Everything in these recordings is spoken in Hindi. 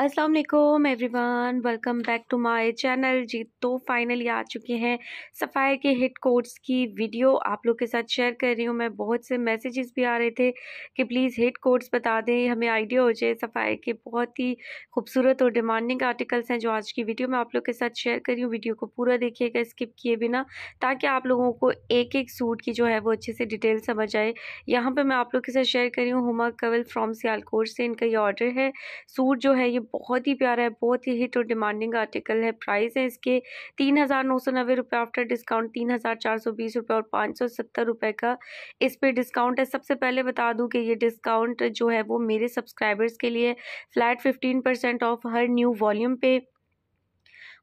अस्सलाम वालेकुम everyone welcome back to my channel जी तो फाइनली आ चुके हैं सफ़ायर के हिट कोड्स की वीडियो आप लोग के साथ शेयर कर रही हूँ मैं बहुत से मैसेजेस भी आ रहे थे कि प्लीज़ हिट कोड्स बता दें हमें आइडिया हो जाए सफ़ायर के बहुत ही खूबसूरत और डिमांडिंग आर्टिकल्स हैं जो आज की वीडियो में आप लोग के साथ शेयर कर रही हूँ वीडियो को पूरा देखिएगा स्किप किए बिना ताकि आप लोगों को एक एक सूट की जो है वो अच्छे से डिटेल समझ आए यहाँ पर मैं आप लोग के साथ शेयर कर रही हूँ हुमा कवल फ्राम सियालकोट से इनका ये ऑर्डर है सूट जो है ये बहुत ही प्यारा है बहुत ही हिट और डिमांडिंग आर्टिकल है प्राइस है इसके तीन हज़ार नौ सौ नब्बे रुपये आफ्टर डिस्काउंट तीन हज़ार चार सौ बीस रुपये और पाँच सौ सत्तर रुपये का इस पर डिस्काउंट है सबसे पहले बता दूँ कि ये डिस्काउंट जो है वो मेरे सब्सक्राइबर्स के लिए फ़्लैट फिफ्टीन परसेंट ऑफ हर न्यू वॉल्यूम पे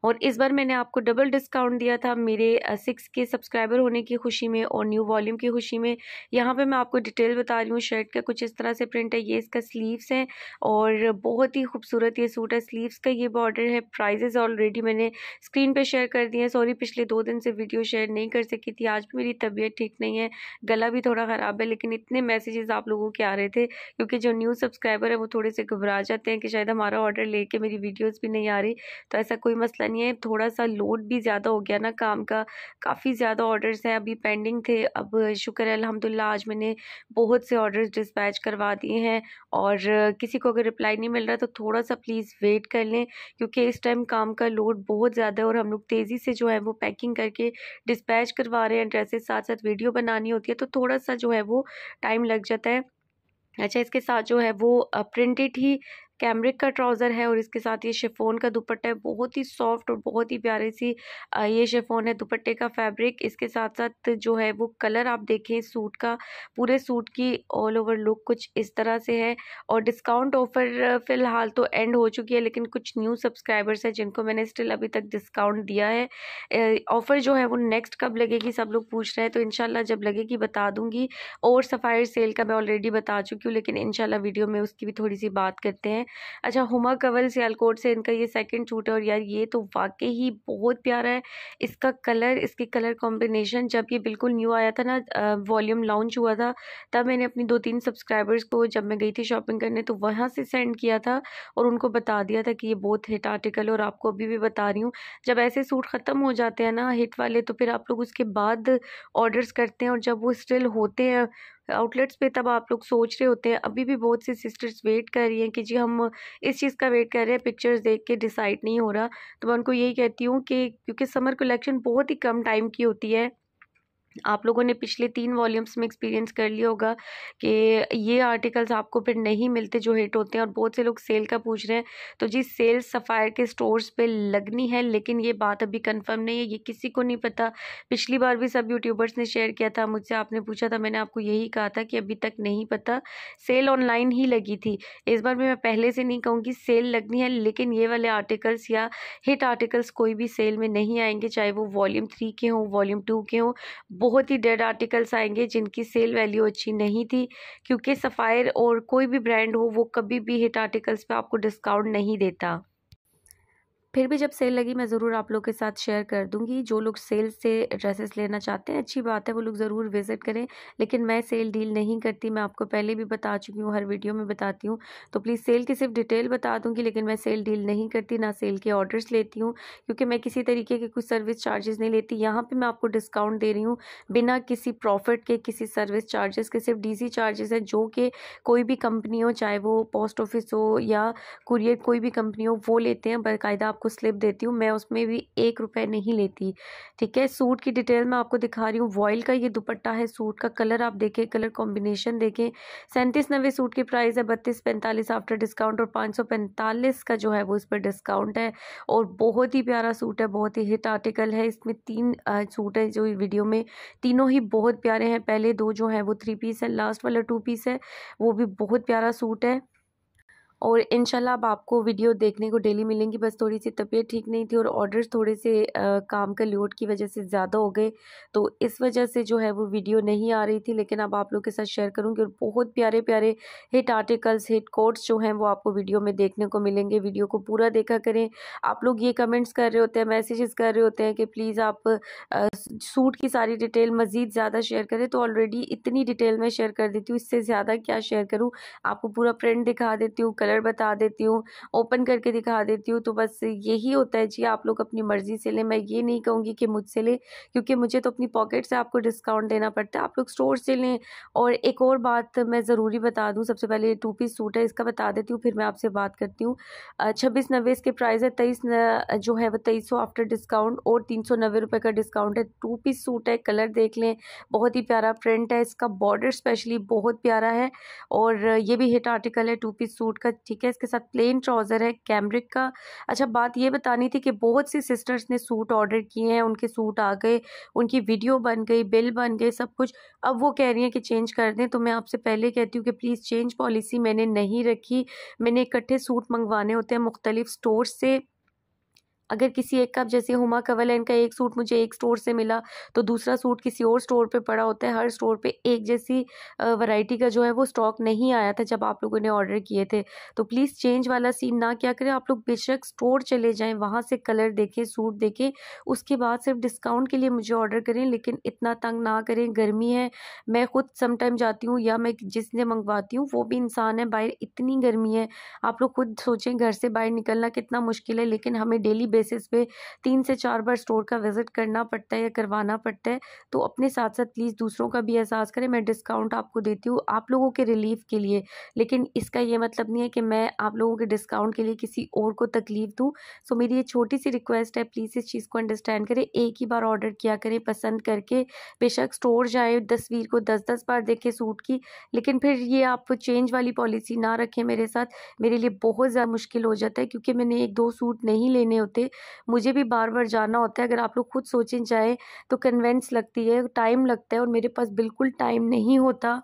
और इस बार मैंने आपको डबल डिस्काउंट दिया था मेरे सिक्स के सब्सक्राइबर होने की खुशी में और न्यू वॉल्यूम की खुशी में यहाँ पे मैं आपको डिटेल बता रही हूँ शर्ट का कुछ इस तरह से प्रिंट है ये इसका स्लीव्स है और बहुत ही खूबसूरत ये सूट है स्लीव्स का ये बॉर्डर है प्राइजेज़ ऑलरेडी मैंने स्क्रीन पर शेयर कर दिए हैं सॉरी पिछले दो दिन से वीडियो शेयर नहीं कर सकी थी आज भी मेरी तबीयत ठीक नहीं है गला भी थोड़ा ख़राब है लेकिन इतने मैसेजेस आप लोगों के आ रहे थे क्योंकि जो न्यू सब्सक्राइबर है वो थोड़े से घबरा जाते हैं कि शायद हमारा ऑर्डर लेके मेरी वीडियोज़ भी नहीं आ रही तो ऐसा कोई मसला है थोड़ा सा लोड भी ज़्यादा हो गया ना काम का काफ़ी ज़्यादा ऑर्डर्स हैं अभी पेंडिंग थे अब शुक्र है अलहमदिल्ला आज मैंने बहुत से ऑर्डर्स डिस्पैच करवा दिए हैं और किसी को अगर रिप्लाई नहीं मिल रहा तो थोड़ा सा प्लीज़ वेट कर लें क्योंकि इस टाइम काम का लोड बहुत ज़्यादा है और हम लोग तेज़ी से जो है वो पैकिंग करके डिस्पैच करवा रहे हैं ड्रेसेस साथ साथ वीडियो बनानी होती है तो थोड़ा सा जो है वो टाइम लग जाता है अच्छा इसके साथ जो है वो प्रिंटेड ही कैमरिक का ट्राउज़र है और इसके साथ ये शेफोन का दुपट्टा है बहुत ही सॉफ्ट और बहुत ही प्यारी सी ये शेफोन है दुपट्टे का फैब्रिक इसके साथ साथ जो है वो कलर आप देखें सूट का पूरे सूट की ऑल ओवर लुक कुछ इस तरह से है और डिस्काउंट ऑफर फ़िलहाल तो एंड हो चुकी है लेकिन कुछ न्यू सब्सक्राइबर्स हैं जिनको मैंने स्टिल अभी तक डिस्काउंट दिया है ऑफ़र जो है वो नेक्स्ट कब लगेगी सब लोग पूछ रहे हैं तो इनशाला जब लगेगी बता दूंगी और सफ़ायर सेल का मैं ऑलरेडी बता चुकी हूँ लेकिन इनशाला वीडियो में उसकी भी थोड़ी सी बात करते हैं हैं अच्छा हुमा कवल सियालकोट से इनका ये सेकंड सूट है और यार ये तो वाकई ही बहुत प्यारा है इसका कलर इसके कलर कॉम्बिनेशन जब ये बिल्कुल न्यू आया था ना वॉल्यूम लॉन्च हुआ था तब मैंने अपनी दो तीन सब्सक्राइबर्स को जब मैं गई थी शॉपिंग करने तो वहाँ से सेंड किया था और उनको बता दिया था कि ये बहुत हिट आर्टिकल और आपको अभी भी बता रही हूँ जब ऐसे सूट ख़त्म हो जाते हैं ना हिट वाले तो फिर आप लोग उसके बाद ऑर्डर्स करते हैं और जब वो स्टिल होते हैं आउटलेट्स पे तब आप लोग सोच रहे होते हैं अभी भी बहुत सी सिस्टर्स वेट कर रही हैं कि जी हम इस चीज़ का वेट कर रहे हैं पिक्चर्स देख के डिसाइड नहीं हो रहा तो मैं उनको यही कहती हूँ कि क्योंकि समर कलेक्शन बहुत ही कम टाइम की होती है आप लोगों ने पिछले तीन वॉल्यूम्स में एक्सपीरियंस कर लिया होगा कि ये आर्टिकल्स आपको फिर नहीं मिलते जो हिट होते हैं और बहुत से लोग सेल का पूछ रहे हैं तो जी सेल सफ़ायर के स्टोर्स पे लगनी है लेकिन ये बात अभी कंफर्म नहीं है ये किसी को नहीं पता पिछली बार भी सब यूट्यूबर्स ने शेयर किया था मुझसे आपने पूछा था मैंने आपको यही कहा था कि अभी तक नहीं पता सेल ऑनलाइन ही लगी थी इस बार भी मैं पहले से नहीं कहूँगी सेल लगनी है लेकिन ये वाले आर्टिकल्स या हिट आर्टिकल्स कोई भी सेल में नहीं आएंगे चाहे वो वॉल्यूम थ्री के हों वॉल्यूम टू के हों बहुत ही डेड आर्टिकल्स आएंगे जिनकी सेल वैल्यू अच्छी नहीं थी क्योंकि सफ़ायर और कोई भी ब्रांड हो वो कभी भी हिट आर्टिकल्स पे आपको डिस्काउंट नहीं देता फिर भी जब सेल लगी मैं ज़रूर आप लोग के साथ शेयर कर दूंगी जो लोग सेल से ड्रेसेस लेना चाहते हैं अच्छी बात है वो लोग ज़रूर विज़िट करें लेकिन मैं सेल डील नहीं करती मैं आपको पहले भी बता चुकी हूँ हर वीडियो में बताती हूँ तो प्लीज़ सेल की सिर्फ डिटेल बता दूँगी लेकिन मैं सेल डील नहीं करती ना सेल के ऑर्डर्स लेती हूँ क्योंकि मैं किसी तरीके के कुछ सर्विस चार्जेस नहीं लेती यहाँ पर मैं आपको डिस्काउंट दे रही हूँ बिना किसी प्रॉफिट के किसी सर्विस चार्जेस के सिर्फ डी चार्जेस हैं जो कि कोई भी कंपनी हो चाहे वो पोस्ट ऑफिस हो या कुरियर कोई भी कंपनी हो वो लेते हैं बाकायदा आपको स्लिप देती हूँ मैं उसमें भी एक रुपये नहीं लेती ठीक है सूट की डिटेल मैं आपको दिखा रही हूँ वॉयल का ये दुपट्टा है सूट का कलर आप देखें कलर कॉम्बिनेशन देखें सैंतीस नब्बे सूट की प्राइस है बत्तीस पैंतालीस आफ्टर डिस्काउंट और पाँच सौ पैंतालीस का जो है वो इस पर डिस्काउंट है और बहुत ही प्यारा सूट है बहुत ही हिट आर्टिकल है इसमें तीन सूट है जो वीडियो में तीनों ही बहुत प्यारे हैं पहले दो जो है वो थ्री पीस है लास्ट वाला टू पीस है वो भी बहुत प्यारा सूट है और इनशाला अब आपको वीडियो देखने को डेली मिलेंगी बस थोड़ी सी तबीयत ठीक नहीं थी और ऑर्डर्स थोड़े से आ, काम का लोड की वजह से ज़्यादा हो गए तो इस वजह से जो है वो वीडियो नहीं आ रही थी लेकिन अब आप लोग के साथ शेयर करूँगी और बहुत प्यारे प्यारे हिट आर्टिकल्स हिट कोट्स जो हैं वो आपको वीडियो में देखने को मिलेंगे वीडियो को पूरा देखा करें आप लोग ये कमेंट्स कर रहे होते हैं मैसेजेस कर रहे होते हैं कि प्लीज़ आप सूट की सारी डिटेल मज़ीद ज़्यादा शेयर करें तो ऑलरेडी इतनी डिटेल में शेयर कर देती हूँ इससे ज़्यादा क्या शेयर करूँ आपको पूरा प्रिंट दिखा देती हूँ कलर कलर बता देती हूँ ओपन करके दिखा देती हूँ तो बस यही होता है जी आप लोग अपनी मर्ज़ी से लें मैं ये नहीं कहूँगी कि मुझसे लें क्योंकि मुझे तो अपनी पॉकेट से आपको डिस्काउंट देना पड़ता है आप लोग स्टोर से लें और एक और बात मैं ज़रूरी बता दूँ सबसे पहले टू पीस सूट है इसका बता देती हूँ फिर मैं आपसे बात करती हूँ छब्बीस नब्बे इसके प्राइस है तेईस जो है वो तेईस सौ आफ्टर डिस्काउंट और तीन सौ नब्बे रुपये का डिस्काउंट है टू पीस सूट है कलर देख लें बहुत ही प्यारा प्रिंट है इसका बॉर्डर स्पेशली बहुत प्यारा है और ये भी हिट आर्टिकल है टू पीस सूट का ठीक है इसके साथ प्लेन ट्राउज़र है कैमरिक का अच्छा बात ये बतानी थी कि बहुत सी सिस्टर्स ने सूट ऑर्डर किए हैं उनके सूट आ गए उनकी वीडियो बन गई बिल बन गए सब कुछ अब वो कह रही हैं कि चेंज कर दें तो मैं आपसे पहले कहती हूँ कि प्लीज़ चेंज पॉलिसी मैंने नहीं रखी मैंने इकट्ठे सूट मंगवाने होते हैं मुख्तलिफ स्टोर से अगर किसी एक का जैसे हुमा कंवलन का एक सूट मुझे एक स्टोर से मिला तो दूसरा सूट किसी और स्टोर पे पड़ा होता है हर स्टोर पे एक जैसी वैरायटी का जो है वो स्टॉक नहीं आया था जब आप लोगों ने ऑर्डर किए थे तो प्लीज़ चेंज वाला सीन ना क्या करें आप लोग बेशक स्टोर चले जाएँ वहाँ से कलर देखें सूट देखें उसके बाद सिर्फ डिस्काउंट के लिए मुझे ऑर्डर करें लेकिन इतना तंग ना करें गर्मी है मैं खुद समटाइम जाती हूँ या मैं जिसने मंगवाती हूँ वो भी इंसान है बाहर इतनी गर्मी है आप लोग खुद सोचें घर से बाहर निकलना कितना मुश्किल है लेकिन हमें डेली बेस बेसिस पे तीन से चार बार स्टोर का विज़िट करना पड़ता है या करवाना पड़ता है तो अपने साथ साथ प्लीज़ दूसरों का भी एहसास करें मैं डिस्काउंट आपको देती हूँ आप लोगों के रिलीफ के लिए लेकिन इसका ये मतलब नहीं है कि मैं आप लोगों के डिस्काउंट के लिए किसी और को तकलीफ दूँ सो मेरी ये छोटी सी रिक्वेस्ट है प्लीज़ इस चीज़ को अंडरस्टैंड करें एक ही बार ऑर्डर किया करें पसंद करके बेशक स्टोर जाए तस्वीर को दस दस बार देखें सूट की लेकिन फिर ये आप चेंज वाली पॉलिसी ना रखें मेरे साथ मेरे लिए बहुत ज़्यादा मुश्किल हो जाता है क्योंकि मैंने एक दो सूट नहीं लेने होते के मुझे भी बार बार जाना होता है अगर आप लोग खुद सोचें जाए तो कन्वेंस लगती है टाइम लगता है और मेरे पास बिल्कुल टाइम नहीं होता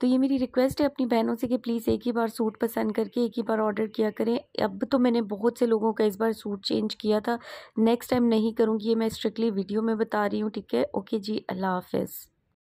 तो ये मेरी रिक्वेस्ट है अपनी बहनों से कि प्लीज़ एक ही बार सूट पसंद करके एक ही बार ऑर्डर किया करें अब तो मैंने बहुत से लोगों का इस बार सूट चेंज किया था नेक्स्ट टाइम नहीं करूँगी ये मैं स्ट्रिक्टली वीडियो में बता रही हूँ ठीक है ओके जी अल्लाह हाफिज़